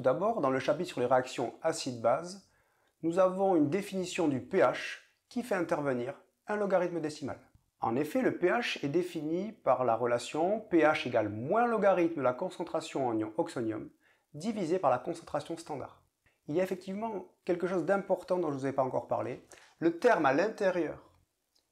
Tout d'abord, dans le chapitre sur les réactions acide-base, nous avons une définition du pH qui fait intervenir un logarithme décimal. En effet, le pH est défini par la relation pH égale moins logarithme de la concentration en ion oxonium divisé par la concentration standard. Il y a effectivement quelque chose d'important dont je ne vous ai pas encore parlé. Le terme à l'intérieur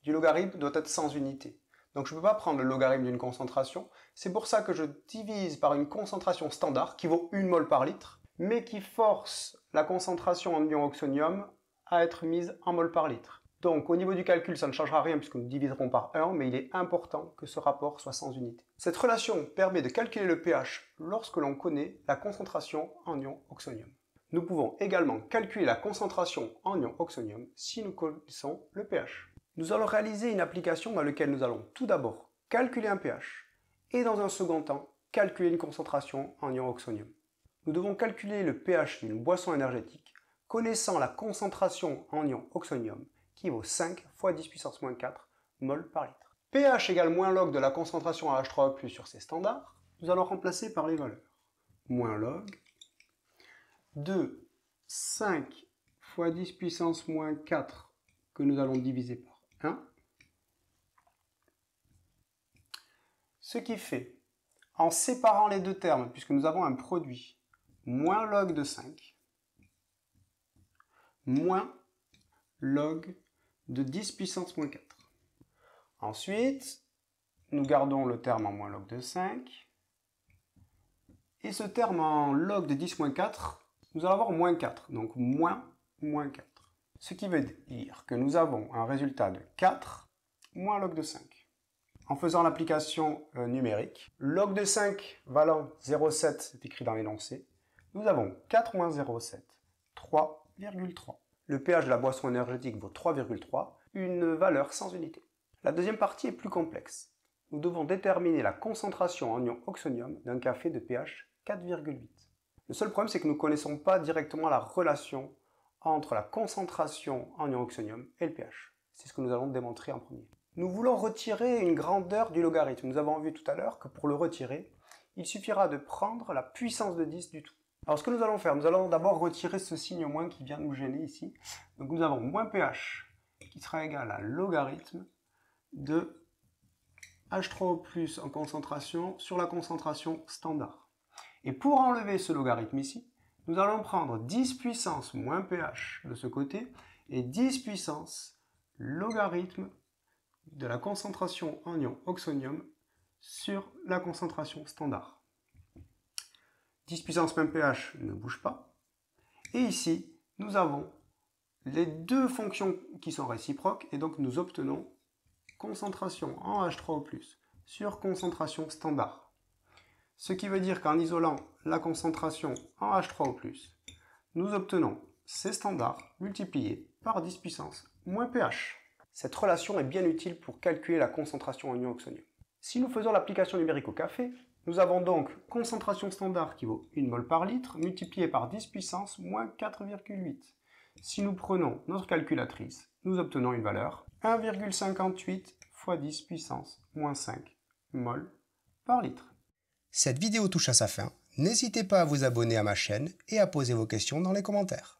du logarithme doit être sans unité. Donc je ne peux pas prendre le logarithme d'une concentration. C'est pour ça que je divise par une concentration standard qui vaut 1 mol par litre mais qui force la concentration en ion oxonium à être mise en mol par litre. Donc au niveau du calcul, ça ne changera rien puisque nous diviserons par 1, mais il est important que ce rapport soit sans unité. Cette relation permet de calculer le pH lorsque l'on connaît la concentration en ion oxonium. Nous pouvons également calculer la concentration en ion oxonium si nous connaissons le pH. Nous allons réaliser une application dans laquelle nous allons tout d'abord calculer un pH et dans un second temps calculer une concentration en ion oxonium nous devons calculer le pH d'une boisson énergétique connaissant la concentration en ion oxonium qui vaut 5 fois 10 puissance moins 4 mol par litre. pH égale moins log de la concentration à H3O+, sur ces standards, nous allons remplacer par les valeurs. Moins log de 5 fois 10 puissance moins 4 que nous allons diviser par 1, ce qui fait, en séparant les deux termes, puisque nous avons un produit moins log de 5 moins log de 10 puissance moins 4. Ensuite, nous gardons le terme en moins log de 5. Et ce terme en log de 10 moins 4, nous allons avoir moins 4. Donc moins moins 4. Ce qui veut dire que nous avons un résultat de 4 moins log de 5. En faisant l'application euh, numérique, log de 5 valant 0,7 est écrit dans l'énoncé, nous avons 4-0,7, 3,3. Le pH de la boisson énergétique vaut 3,3, une valeur sans unité. La deuxième partie est plus complexe. Nous devons déterminer la concentration en ion oxonium d'un café de pH 4,8. Le seul problème, c'est que nous ne connaissons pas directement la relation entre la concentration en ion oxonium et le pH. C'est ce que nous allons démontrer en premier. Nous voulons retirer une grandeur du logarithme. Nous avons vu tout à l'heure que pour le retirer, il suffira de prendre la puissance de 10 du tout. Alors ce que nous allons faire, nous allons d'abord retirer ce signe moins qui vient nous gêner ici. Donc nous avons moins pH qui sera égal à logarithme de H3O en concentration sur la concentration standard. Et pour enlever ce logarithme ici, nous allons prendre 10 puissance moins pH de ce côté et 10 puissance logarithme de la concentration en ion oxonium sur la concentration standard. 10 puissance moins pH ne bouge pas. Et ici, nous avons les deux fonctions qui sont réciproques, et donc nous obtenons concentration en H3O+, sur concentration standard. Ce qui veut dire qu'en isolant la concentration en H3O+, nous obtenons ces standards multipliés par 10 puissance moins pH. Cette relation est bien utile pour calculer la concentration en ion oxonium. Si nous faisons l'application numérique au café, nous avons donc concentration standard qui vaut 1 mol par litre multipliée par 10 puissance moins 4,8. Si nous prenons notre calculatrice, nous obtenons une valeur 1,58 fois 10 puissance moins 5 mol par litre. Cette vidéo touche à sa fin. N'hésitez pas à vous abonner à ma chaîne et à poser vos questions dans les commentaires.